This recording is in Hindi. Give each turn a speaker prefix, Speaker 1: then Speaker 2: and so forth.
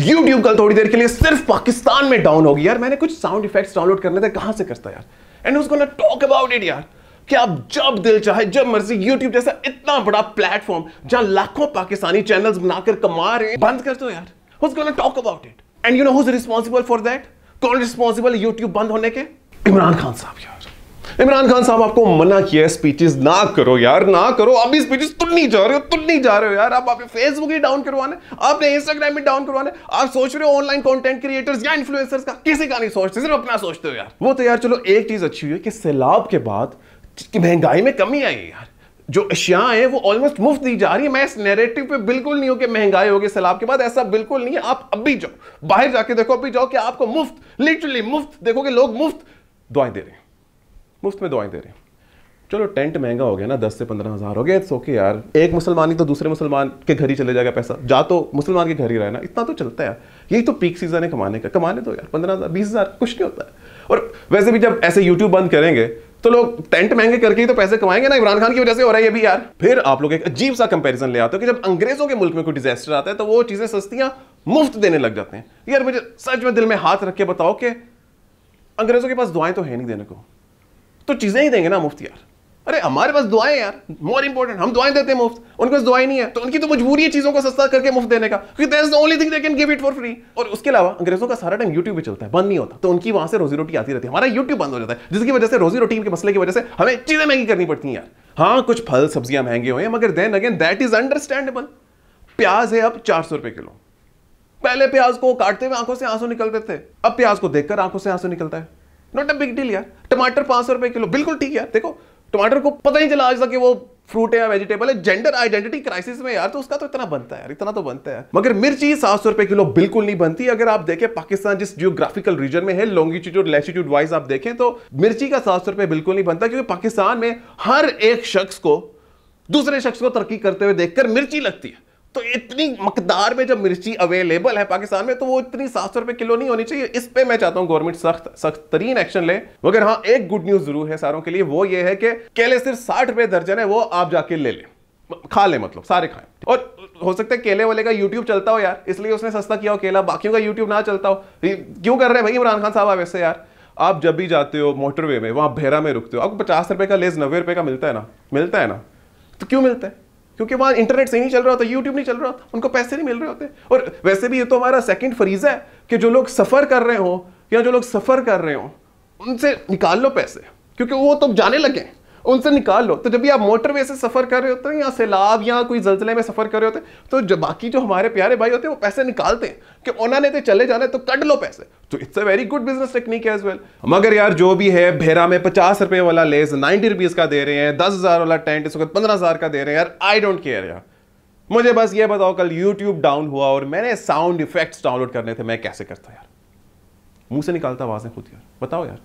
Speaker 1: YouTube कल थोड़ी देर के लिए सिर्फ पाकिस्तान में डाउन होगी यार मैंने कुछ साउंड इफेक्ट्स डाउनलोड करने थे कहां से करता यार एंड उसको ना टॉक अबाउट इट यार कि आप जब दिल चाहे जब मर्जी यूट्यूब जैसा इतना बड़ा प्लेटफॉर्म जहां लाखों पाकिस्तानी चैनल्स बनाकर कमा रहे बंद कर दो यार who's gonna talk about it and you know is responsible for that कौन रिस्पांसिबल यूट्यूब बंद होने के इमरान खान साहब यार इमरान खान साहब आपको मना किया स्पीचेस ना करो यार ना करो आप भी स्पीचेस तुम नहीं जा रहे हो तुम नहीं जा रहे हो यार आप आपने फेसबुक ही डाउन करवाने आपने इंस्टाग्राम भी डाउन करवाना आप सोच रहे हो ऑनलाइन कंटेंट क्रिएटर्स या इन्फ्लुएंसर्स का किसी का नहीं सोचते सिर्फ अपना सोचते हो यार वो तो यार चलो एक चीज अच्छी हुई है कि सैलाब के बाद महंगाई में कमी आई यार जो अशिया है वो ऑलमोस्ट मुफ्त दी जा रही है मैं इस नेरेटिव पे बिल्कुल नहीं हूं कि महंगाई होगी सैलाब के बाद ऐसा बिल्कुल नहीं है आप अभी जाओ बाहर जाके देखो अभी जाओ कि आपको मुफ्त लिटरली मुफ्त देखो कि लोग मुफ्त दुआएं दे रहे हैं मुफ्त में दवाएं दे रहे हैं चलो टेंट महंगा हो गया ना दस से पंद्रह हज़ार हो गया इट्स ओके यार एक मुसलमान ही तो दूसरे मुसलमान के घर ही चले जाएगा पैसा जा तो मुसलमान के घर ही रहना इतना तो चलता है यार यही तो पीक सीज़न है कमाने का कमाने दो यार पंद्रह हज़ार बीस हज़ार कुछ नहीं होता है और वैसे भी जब ऐसे यूट्यूब बंद करेंगे तो लोग टेंट महंगे करके ही तो पैसे कमाएंगे ना इमरान खान की वजह से हो रहा है ये भी यार फिर आप लोग एक अजीब सा कंपैरिजन ले आते हो कि जब अंग्रेजों के मुल्क में कोई डिजास्टर आता है तो वो चीज़ें सस्तियाँ मुफ्त देने लग जाते हैं यार मुझे सच में दिल में हाथ रख के बताओ कि अंग्रेजों के पास दुआएं तो है नहीं देने को तो चीज़ें ही देंगे ना मुफ्त यार अरे हमारे पास दुआएं यार मोर इंपॉर्टेंट हम दुआएं देते हैं मुफ्त उनके पास दुआएं नहीं है तो उनकी तो मजबूरी है चीज़ों को सस्ता करके मुफ्त देने का क्योंकि only thing they can give it for free और उसके अलावा अंग्रेजों का सारा टाइम यूट्यूब पे चलता है बंद नहीं होता तो उनकी वहां से रोजी रोटी आती रहती है हमारा यूट्यूब बंद हो जाता है जिसकी वजह से रोजी रोटी के मसले की वजह से हमें चीज़ें महंगी करनी पड़ती हैं यार हाँ कुछ फल सब्जियां महंगे हुए हैं मगर then again that is understandable प्याज है अब चार सौ रुपए किलो पहले प्याज को काटते हुए आंखों से आंसू निकलते थे अब प्याज को देखकर आंखों से आंसू निकलता है नॉट अ बिग डील यार टमाटर पांच सौ रुपए किलो बिल्कुल ठीक यार देखो टमाटर को पता ही चला आज तक कि वो फ्रूट है या वेजिटेबल है जेंडर आइडेंटिटी क्राइसिस में यार तो उसका तो इतना बनता है यार इतना तो बनता है मगर मिर्ची सात सौ रुपए किलो बिल्कुल नहीं बनती अगर आप देखें पाकिस्तान जिस जियोग्राफिकल रीजन में है लॉन्गिट्यूड लैटिट्यूड वाइज आप देखें तो मिर्ची का सात सौ रुपए बिल्कुल नहीं बनता क्योंकि पाकिस्तान में हर एक शख्स को दूसरे शख्स को तरक्की करते हुए देखकर मिर्ची लगती है तो इतनी मकदार में जब मिर्ची अवेलेबल है पाकिस्तान में तो वो इतनी सात सौ रुपए किलो नहीं होनी चाहिए इस पे मैं चाहता हूँ गवर्नमेंट सख्त सख्त तरीन एक्शन ले मगर हाँ एक गुड न्यूज जरूर है सारों के लिए वो ये है कि केले सिर्फ साठ रुपए दर्जन है वो आप जाके ले लें खा ले मतलब सारे खाएं और हो सकता है केले वाले का यूट्यूब चलता हो यार इसलिए उसने सस्ता किया हो केला बाकियों का यूट्यूब ना चलता हो क्यों कर रहे हैं भाई इमरान खान साहब वैसे यार आप जब भी जाते हो मोटरवे में वहां भेरा में रुकते हो आपको पचास रुपए का लेस नब्बे रुपए का मिलता है ना मिलता है ना तो क्यों मिलता है क्योंकि वहाँ इंटरनेट सही नहीं चल रहा होता यूट्यूब नहीं चल रहा होता उनको पैसे नहीं मिल रहे होते और वैसे भी ये तो हमारा सेकंड फरीज़ है कि जो लोग सफ़र कर रहे हों या जो लोग सफ़र कर रहे हों उनसे निकाल लो पैसे क्योंकि वो तो जाने लगे उनसे निकाल लो तो जब भी आप मोटरवे से सफ़र कर रहे होते हैं या सैलाब या कोई जलजिले में सफ़र कर रहे होते हैं तो जो बाकी जो हमारे प्यारे भाई होते हैं वो पैसे निकालते हैं कि उन्होंने तो चले जाना है तो कट लो पैसे तो it's a very good business technique as well मगर यार जो भी है भेरा में पचास रुपए वाला लेस नाइन्टी रुपीज़ का दे रहे हैं दस हज़ार वाला टेंट इस वक्त पंद्रह हज़ार का दे रहे हैं यार आई डोंट केयर यार मुझे बस ये बताओ कल यूट्यूब डाउन हुआ और मैंने साउंड इफेक्ट्स डाउनलोड करने थे मैं कैसे करता यार मुंह से निकालता आवाज़ें खुद यार बताओ यार